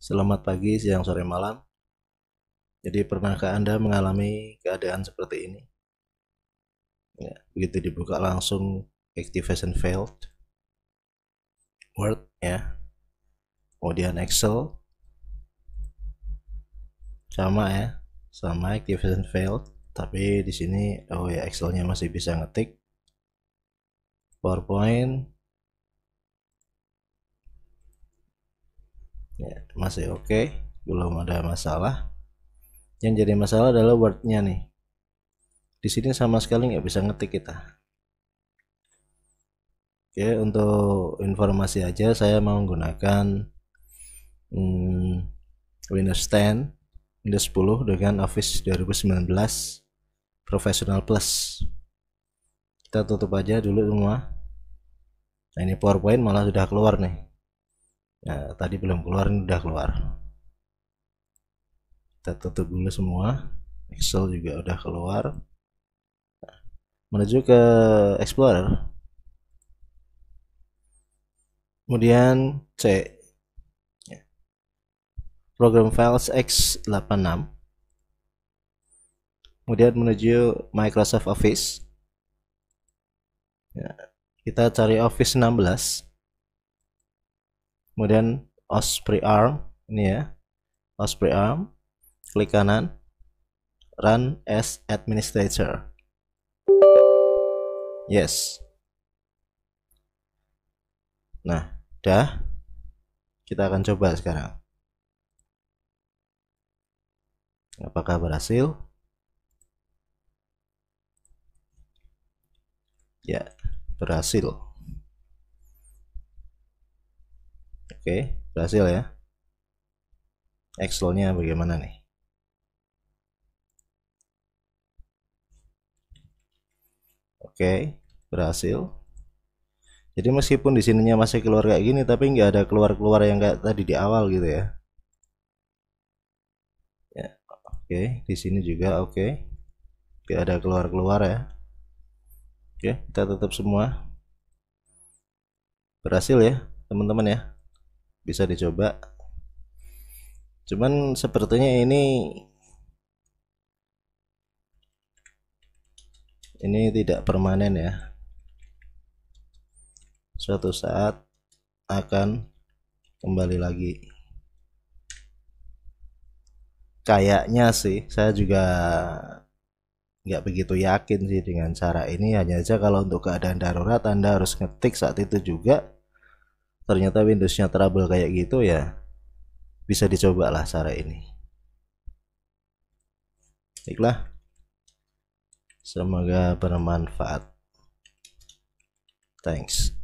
Selamat pagi, siang, sore, malam. Jadi pernahkah Anda mengalami keadaan seperti ini? Ya, begitu dibuka langsung activation failed. Word ya. Kemudian Excel. Sama ya, sama activation failed, tapi di sini oh ya Excelnya masih bisa ngetik. PowerPoint ya, masih oke okay. belum ada masalah yang jadi masalah adalah wordnya nih di sini sama sekali nggak bisa ngetik kita oke okay, untuk informasi aja saya mau menggunakan hmm, Windows 10 Windows 10 dengan Office 2019 Professional Plus kita tutup aja dulu semua nah ini PowerPoint malah sudah keluar nih ya tadi belum keluar ini udah keluar kita tutup dulu semua Excel juga udah keluar menuju ke Explorer kemudian C ya. program files x86 kemudian menuju Microsoft Office ya. kita cari Office 16 kemudian osprey arm ini ya osprey arm klik kanan run as administrator yes nah udah kita akan coba sekarang apakah berhasil ya berhasil oke berhasil ya Excel-nya bagaimana nih oke berhasil jadi meskipun di sininya masih keluar kayak gini tapi nggak ada keluar-keluar yang kayak tadi di awal gitu ya ya oke okay, di sini juga oke okay. nggak ada keluar-keluar ya oke kita tutup semua berhasil ya teman-teman ya bisa dicoba cuman sepertinya ini ini tidak permanen ya suatu saat akan kembali lagi kayaknya sih saya juga nggak begitu yakin sih dengan cara ini hanya aja kalau untuk keadaan darurat Anda harus ngetik saat itu juga ternyata Windowsnya trouble kayak gitu ya bisa dicoba lah cara ini baiklah semoga bermanfaat thanks